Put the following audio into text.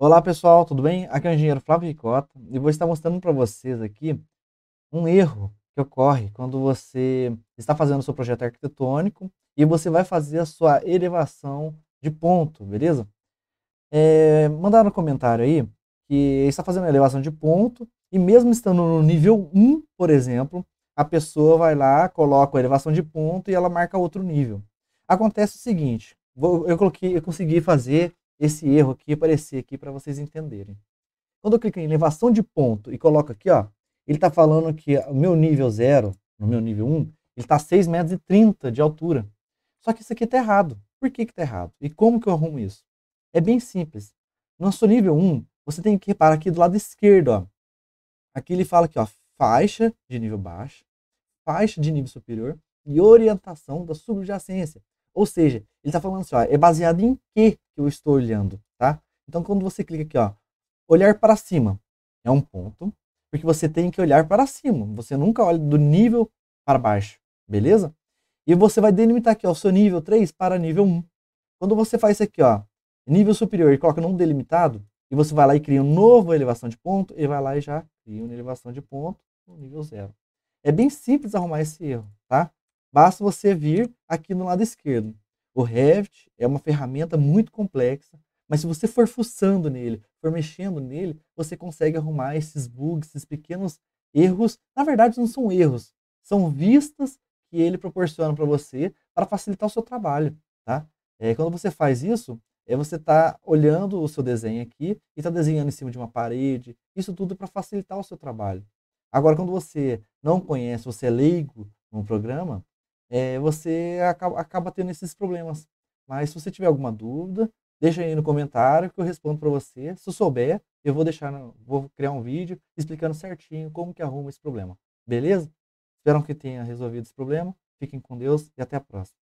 Olá pessoal, tudo bem? Aqui é o engenheiro Flávio Ricota e vou estar mostrando para vocês aqui um erro que ocorre quando você está fazendo o seu projeto arquitetônico e você vai fazer a sua elevação de ponto, beleza? É, mandaram um comentário aí que está fazendo a elevação de ponto e mesmo estando no nível 1, por exemplo, a pessoa vai lá, coloca a elevação de ponto e ela marca outro nível. Acontece o seguinte, eu, coloquei, eu consegui fazer esse erro aqui aparecer aqui para vocês entenderem. Quando eu clico em elevação de ponto e coloco aqui, ó, ele está falando que o meu nível 0, no meu nível 1, um, ele está 6,30 metros de altura. Só que isso aqui está errado. Por que está errado? E como que eu arrumo isso? É bem simples. No nível 1, um, você tem que reparar aqui do lado esquerdo. Ó. Aqui ele fala aqui, ó, faixa de nível baixo, faixa de nível superior e orientação da subjacência. Ou seja, ele está falando assim, ó, é baseado em quê que eu estou olhando, tá? Então, quando você clica aqui, ó, olhar para cima é um ponto, porque você tem que olhar para cima. Você nunca olha do nível para baixo, beleza? E você vai delimitar aqui, ó, o seu nível 3 para nível 1. Quando você faz isso aqui, ó, nível superior e coloca não delimitado, e você vai lá e cria um novo elevação de ponto, e vai lá e já cria uma elevação de ponto no nível 0. É bem simples arrumar esse erro, tá? Basta você vir aqui no lado esquerdo. O Revit é uma ferramenta muito complexa, mas se você for fuçando nele, for mexendo nele, você consegue arrumar esses bugs, esses pequenos erros. Na verdade, não são erros, são vistas que ele proporciona para você para facilitar o seu trabalho, tá? É, quando você faz isso, é você está olhando o seu desenho aqui e está desenhando em cima de uma parede, isso tudo para facilitar o seu trabalho. Agora, quando você não conhece, você é leigo num programa, é, você acaba, acaba, tendo esses problemas. Mas se você tiver alguma dúvida, deixa aí no comentário que eu respondo para você. Se eu souber, eu vou deixar, vou criar um vídeo explicando certinho como que arruma esse problema. Beleza? Espero que tenha resolvido esse problema. Fiquem com Deus e até a próxima.